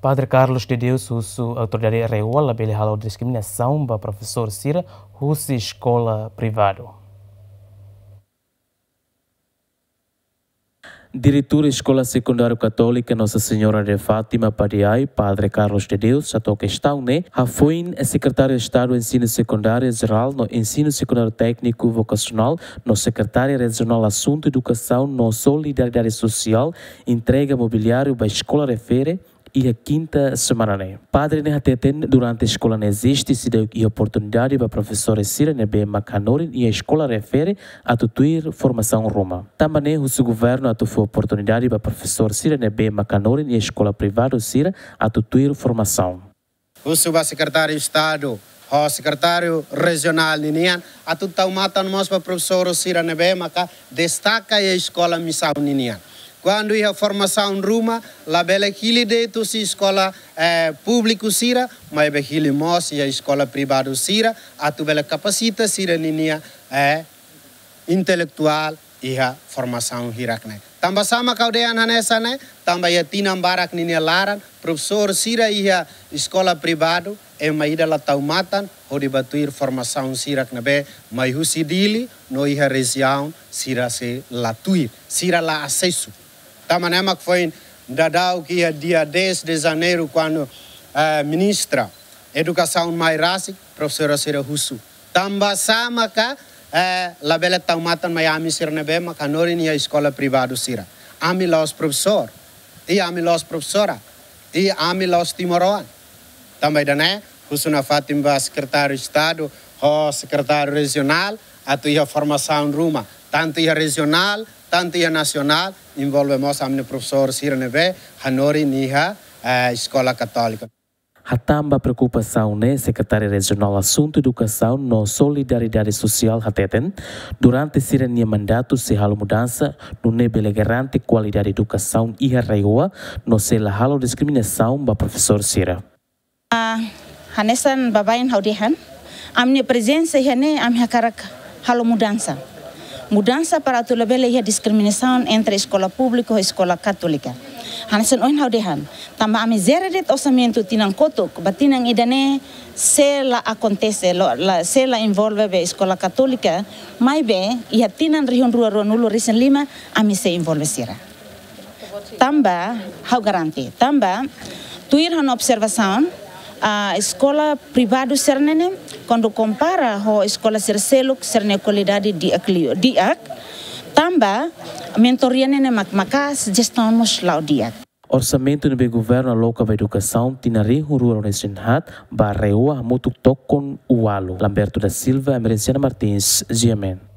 Padre Carlos de Deus, uso autoridade reola pela halo discriminação para professor Cira, russo escola privado. Diretor Escola Secundária Católica Nossa Senhora de Fátima Padiai, Padre Carlos de Deus, a toque questão, né? A foi secretário de Estado do Ensino Secundário Geral no Ensino Secundário Técnico Vocacional, no secretário regional Assunto Educação, no Solidariedade Social, entrega mobiliário para a Escola Refere, e a quinta semana. Né? Padre tem durante a escola não existe se deu e oportunidade para professores Sirene B. Macanori e a escola refere a tutuir formação Roma. Também o governo atufou oportunidade para professor Sirene B. Macanori e a escola privada Sira a tutuir formação. O subsecretário de Estado o secretário regional Ninian, a tuta mata no para professor Sirene B. Maca destaca a escola missão Ninian. Quando ia formação ruma, lá bela hili de tu se escola é, público sira, mas bela hili mos e a escola privada sira, a tu bela capacita sira ninia é eh, intelectual e a formação hirakne. Tamba sama kau dean hanesa né, tamba ia tinam barak ninia laran, professor sira e a escola privada, e maida la taumatan, ho debatuir formação sirak nabe, mai sidili, no ia resião sira se latuir, sira la acesso. Tamanema, que foi Dadau, que é dia 10 de janeiro, quando a eh, ministra Educação Mairasi, professora Sira Russo, tambasama ka eh, labela taumatan Miami sira nebe makanori niya escola privada sira. Ami los professor, e ami los professora, e ami los timoroan. Também da né, na Fátima, secretário de Estado, o secretário regional, a tua formação ruma, tanto a regional, tanto nacional, envolvemos a mi professor Siraneve, Hanori Niha, a Escola Católica. tamba preocupação, né, secretária regional Assunto Educação no Solidariedade Social Hateten, durante sirenia mandato se halo mudança no nebele garante qualidade educação e raioa, no se la halo discriminação ba professor Sira. Uh, hanesan babain haudihan, amne presença a minha caraca, halo mudança. Mudança para tu e ia diskrimination entre escola pública och escola católica. Han sen oin haudehan, tamba ami zeredet osamientu tinang kotuk, batinang idane se la acontece, la, se la envolve be escola católica, mai be ia tinan rion rua rua nulo risen lima, ami se envolve sira. Tamba, hau garanti. tamba, tuir han observação, a escola privada cernene quando compara ho escola serselo serne qualidade di aclio di ac tamba mentoria nene mak makas gestão mos laudia Orsamento no governo local da educação tinari rural resinhat barreua mutuk tokon ualo Lamberto da Silva Emerenciana Martins Giamen